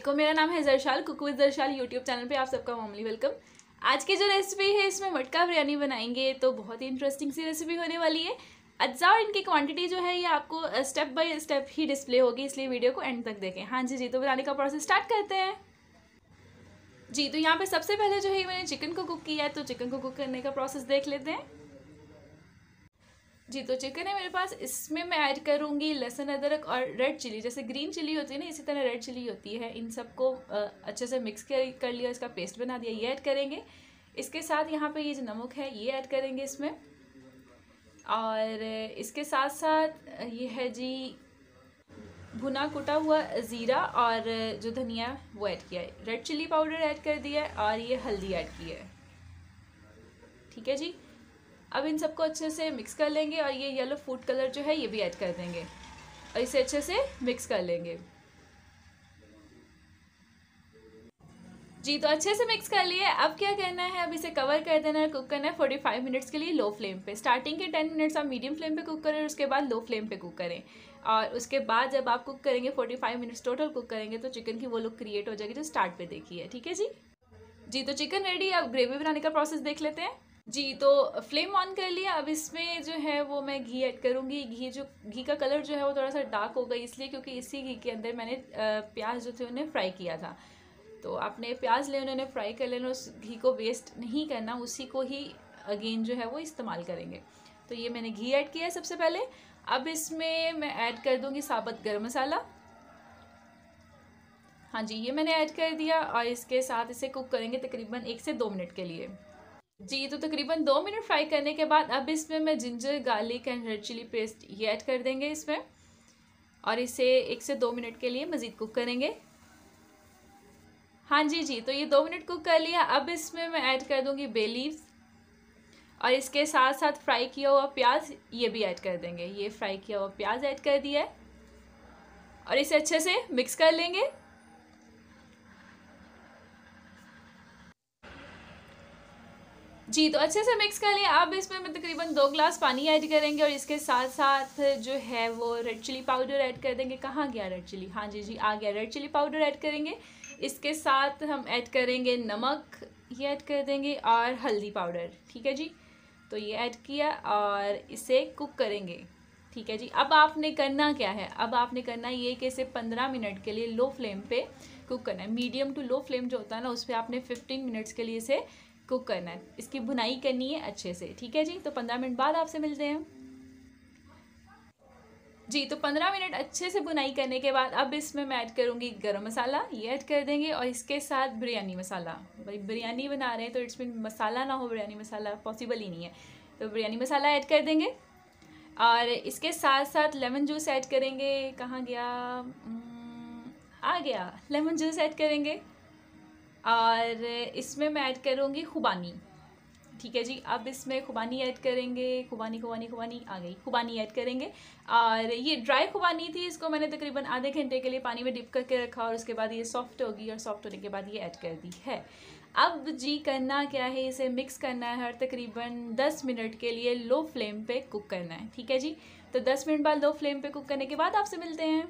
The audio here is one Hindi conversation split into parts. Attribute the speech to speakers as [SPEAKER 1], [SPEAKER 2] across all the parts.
[SPEAKER 1] वालेकुम मेरा नाम है Zarshal cook with Zarshal YouTube channel पे आप सबका मामली वेलकम आज की जो रेसिपी है इसमें मटका बिरयानी बनाएंगे तो बहुत ही इंटरेस्टिंग सी रेसिपी होने वाली है अज्जा और इनकी क्वांटिटी जो है ये आपको स्टेप बाय स्टेप ही डिस्प्ले होगी इसलिए वीडियो को एंड तक देखें हाँ जी जी तो बनाने का प्रोसेस स्टार्ट करते हैं जी तो यहाँ पर सबसे पहले जो है मैंने चिकन को कुक किया है तो चिकन को कुक करने का प्रोसेस देख लेते हैं जी तो चिकन है मेरे पास इसमें मैं ऐड करूँगी लहसुन अदरक और रेड चिली जैसे ग्रीन चिली होती है ना इसी तरह रेड चिली होती है इन सबको अच्छे से मिक्स कर कर लिया इसका पेस्ट बना दिया ये ऐड करेंगे इसके साथ यहाँ पे ये जो नमक है ये ऐड करेंगे इसमें और इसके साथ साथ ये है जी भुना कुटा हुआ ज़ीरा और जो धनिया वो ऐड किया है रेड चिली पाउडर ऐड कर दिया है और ये हल्दी ऐड की है ठीक है जी अब इन सबको अच्छे से मिक्स कर लेंगे और ये येलो फूड कलर जो है ये भी ऐड कर देंगे और इसे अच्छे से मिक्स कर लेंगे जी तो अच्छे से मिक्स कर लिए अब क्या करना है अब इसे कवर कर देना है कुक करना है फोर्टी फाइव मिनट्स के लिए लो फ्लेम पे स्टार्टिंग के टेन मिनट्स आप मीडियम फ्लेम पे कुक करें उसके बाद लो फ्लेम पे कुक करें और उसके बाद जब आप कुक करेंगे forty five minutes total cook करेंगे तो चिकन की वो लुक क्रिएट हो जाएगी जो स्टार्ट पर देखी है ठीक है जी जी तो चिकन रेडी अब ग्रेवी बनाने का प्रोसेस देख लेते हैं जी तो फ्लेम ऑन कर लिया अब इसमें जो है वो मैं घी ऐड करूँगी घी जो घी का कलर जो है वो थोड़ा सा डार्क हो गई इसलिए क्योंकि इसी घी के अंदर मैंने प्याज जो थे उन्हें फ्राई किया था तो आपने प्याज ले उन्होंने फ्राई कर लेना उस घी को वेस्ट नहीं करना उसी को ही अगेन जो है वो इस्तेमाल करेंगे तो ये मैंने घी ऐड किया है सबसे पहले अब इसमें मैं ऐड कर दूँगी साबत गर्म मसाला हाँ जी ये मैंने ऐड कर दिया और इसके साथ इसे कुक करेंगे तकरीबन एक से दो मिनट के लिए जी तो तकरीबन दो मिनट फ्राई करने के बाद अब इसमें मैं ginger garlic and red chilli paste ये ऐड कर देंगे इसमें और इसे एक से दो मिनट के लिए मज़ीद कुक करेंगे हाँ जी जी तो ये दो मिनट कुक कर लिया अब इसमें मैं ऐड कर दूँगी बे और इसके साथ साथ फ्राई किया हुआ प्याज ये भी ऐड कर देंगे ये फ्राई किया हुआ प्याज ऐड कर दिया है और इसे अच्छे से मिक्स कर लेंगे जी तो अच्छे से मिक्स कर लिए अब इसमें तकरीबन दो ग्लास पानी ऐड करेंगे और इसके साथ साथ जो है वो रेड चिली पाउडर ऐड कर देंगे कहाँ गया रेड चिली हाँ जी जी आ गया रेड चिली पाउडर ऐड करेंगे इसके साथ हम ऐड करेंगे नमक ये ऐड कर देंगे और हल्दी पाउडर ठीक है जी तो ये ऐड किया और इसे कुक करेंगे ठीक है जी अब आपने करना क्या है अब आपने करना ये कि इसे पंद्रह मिनट के लिए लो फ्लेम पे कुक करना है मीडियम टू लो फ्लेम जो होता है ना उस पर आपने फिफ्टीन मिनट्स के लिए इसे कुक करना है इसकी भुनाई करनी है अच्छे से ठीक है जी तो पंद्रह मिनट बाद आपसे मिलते हैं जी तो पंद्रह मिनट अच्छे से बुनाई करने के बाद अब इसमें मैं ऐड करूँगी गरम मसाला ये ऐड कर देंगे और इसके साथ बिरयानी मसाला भाई बिरयानी बना रहे हैं तो इट्स मीन मसाला ना हो बिरयानी मसाला पॉसिबल ही नहीं है तो बिरयानी मसाला ऐड कर देंगे और इसके साथ साथ लेमन जूस ऐड करेंगे कहाँ गया आ गया लेमन जूस ऐड करेंगे और इसमें मैं ऐड करूँगी खुबानी ठीक है जी अब इसमें खुबानी ऐड करेंगे खुबानी खुबानी खुबानी आ गई खुबानी ऐड करेंगे और ये ड्राई खुबानी थी इसको मैंने तकरीबन आधे घंटे के लिए पानी में डिप करके रखा और उसके बाद ये सॉफ्ट होगी और सॉफ्ट होने के बाद ये ऐड कर दी है अब जी करना क्या है इसे मिक्स करना है हर तकरीबन 10 मिनट के लिए लो फ्लेम पे कुक करना है ठीक है जी तो 10 मिनट बाद लो फ्लेम पे कुक करने के बाद आपसे मिलते हैं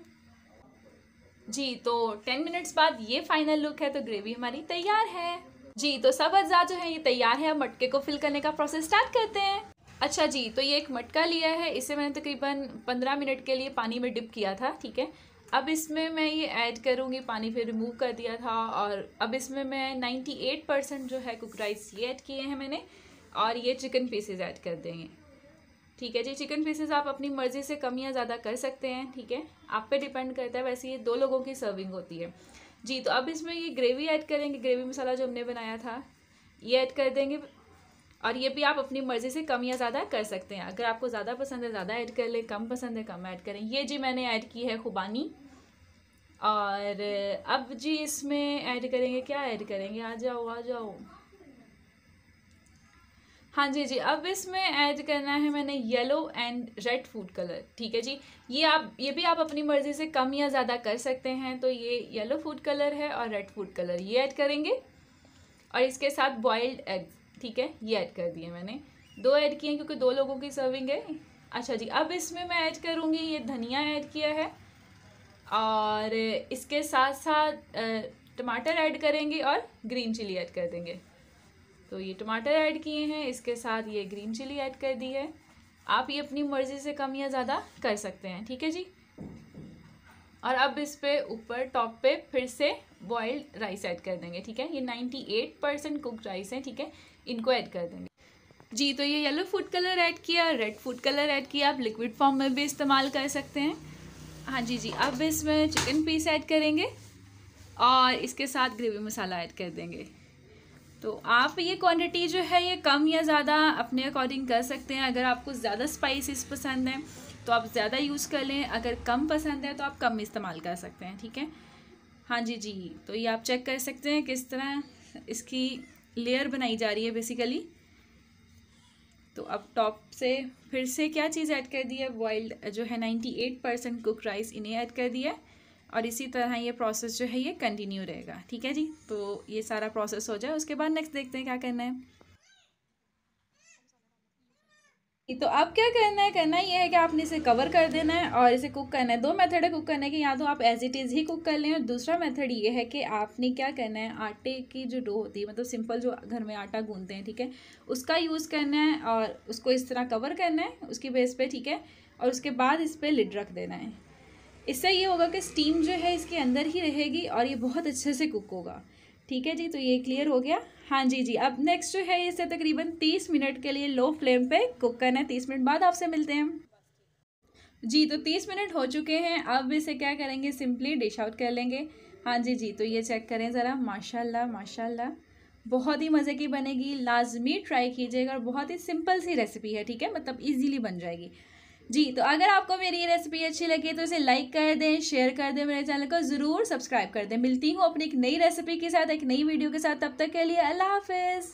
[SPEAKER 1] जी तो टेन मिनट्स बाद ये फाइनल लुक है तो ग्रेवी हमारी तैयार है जी तो सब अज्जा जो है ये तैयार है अब मटके को फिल करने का प्रोसेस स्टार्ट करते हैं अच्छा जी तो ये एक मटका लिया है इसे मैंने तकरीबन पंद्रह मिनट के लिए पानी में डिप किया था ठीक है अब इसमें मैं ये ऐड करूँगी पानी फिर रिमूव कर दिया था और अब इसमें मैं एट परसेंट जो है कुक राइस ये ऐड किए हैं मैंने और ये चिकन पीसेज ऐड कर देंगे ठीक है जी चिकन पीसेस आप अपनी मर्ज़ी से कम या ज़्यादा कर सकते हैं ठीक है आप पे डिपेंड करता है वैसे ये दो लोगों की सर्विंग होती है जी तो अब इसमें ये ग्रेवी ऐड करेंगे ग्रेवी मसाला जो हमने बनाया था ये ऐड कर देंगे और ये भी आप अपनी मर्ज़ी से कम या ज़्यादा कर सकते हैं अगर आपको ज़्यादा पसंद है ज़्यादा ऐड कर लें कम पसंद है कम ऐड करें ये जी मैंने ऐड की है खुबानी और अब जी इसमें ऐड करेंगे क्या ऐड करेंगे आ जाओ आ जाओ हाँ जी जी अब इसमें ऐड करना है मैंने yellow and red food colour ठीक है जी ये आप ये भी आप अपनी मर्ज़ी से कम या ज़्यादा कर सकते हैं तो ये येलो फूड कलर है और रेड फूड कलर ये ऐड करेंगे और इसके साथ बॉयल्ड एग ठीक है ये ऐड कर दिए मैंने दो ऐड किए क्योंकि दो लोगों की सर्विंग है अच्छा जी अब इसमें मैं ऐड करूँगी ये धनिया ऐड किया है और इसके साथ साथ टमाटर ऐड करेंगे और ग्रीन चिली ऐड कर देंगे तो ये टमाटर ऐड किए हैं इसके साथ ये ग्रीन चिली ऐड कर दी है आप ये अपनी मर्ज़ी से कम या ज़्यादा कर सकते हैं ठीक है जी और अब इस पर ऊपर टॉप पे फिर से बॉइल्ड राइस ऐड कर देंगे ठीक है ये ninety eight percent cooked rice हैं ठीक है इनको ऐड कर देंगे जी तो ये येलो फूड कलर ऐड किया रेड फूड कलर ऐड किया आप लिक्विड फॉर्म में भी इस्तेमाल कर सकते हैं हाँ जी जी अब इसमें चिकन पीस ऐड करेंगे और इसके साथ ग्रेवी मसाला ऐड कर देंगे तो आप ये क्वांटिटी जो है ये कम या ज़्यादा अपने अकॉर्डिंग कर सकते हैं अगर आपको ज़्यादा स्पाइसेस पसंद हैं तो आप ज़्यादा यूज़ कर लें अगर कम पसंद है तो आप कम इस्तेमाल कर सकते हैं ठीक है हाँ जी जी तो ये आप चेक कर सकते हैं किस तरह इसकी लेयर बनाई जा रही है बेसिकली तो अब टॉप से फिर से क्या चीज़ ऐड कर दी है बॉइल्ड जो है ninety eight percent cook rice इन्हें ऐड कर दिया है और इसी तरह ये प्रोसेस जो है ये कंटिन्यू रहेगा ठीक है जी तो ये सारा प्रोसेस हो जाए उसके बाद नेक्स्ट देखते हैं क्या करना है तो अब क्या करना है करना ये है कि आपने इसे कवर कर देना है और इसे कुक करना है दो मेथड है कुक करने के या तो आप एज इट इज़ ही कुक कर लें और दूसरा मेथड ये है कि आपने क्या करना है आटे की जो डो होती है मतलब सिंपल जो घर में आटा गूंदते हैं ठीक है उसका यूज़ करना है और उसको इस तरह कवर करना है उसकी बेस पे ठीक है और उसके बाद इस पर लिड रख देना है इससे ये होगा कि स्टीम जो है इसके अंदर ही रहेगी और ये बहुत अच्छे से कुक होगा ठीक है जी तो ये क्लियर हो गया हाँ जी जी अब नेक्स्ट जो है इसे तकरीबन तीस मिनट के लिए लो फ्लेम पे कुक करना है तीस मिनट बाद आपसे मिलते हैं जी तो तीस मिनट हो चुके हैं अब इसे क्या करेंगे सिंपली डिश आउट कर लेंगे हाँ जी जी तो ये चेक करें ज़रा माशाल्लाह माशाल्लाह बहुत ही मज़े की बनेगी लाजमी ट्राई कीजिएगा और बहुत ही सिंपल सी रेसिपी है ठीक है मतलब ईजीली बन जाएगी जी तो अगर आपको मेरी ये रेसिपी अच्छी लगी तो इसे लाइक कर दें शेयर कर दें मेरे चैनल को ज़रूर सब्सक्राइब कर दें मिलती हूँ अपनी एक नई रेसिपी के साथ एक नई वीडियो के साथ तब तक के लिए अल्लाह हाफिज़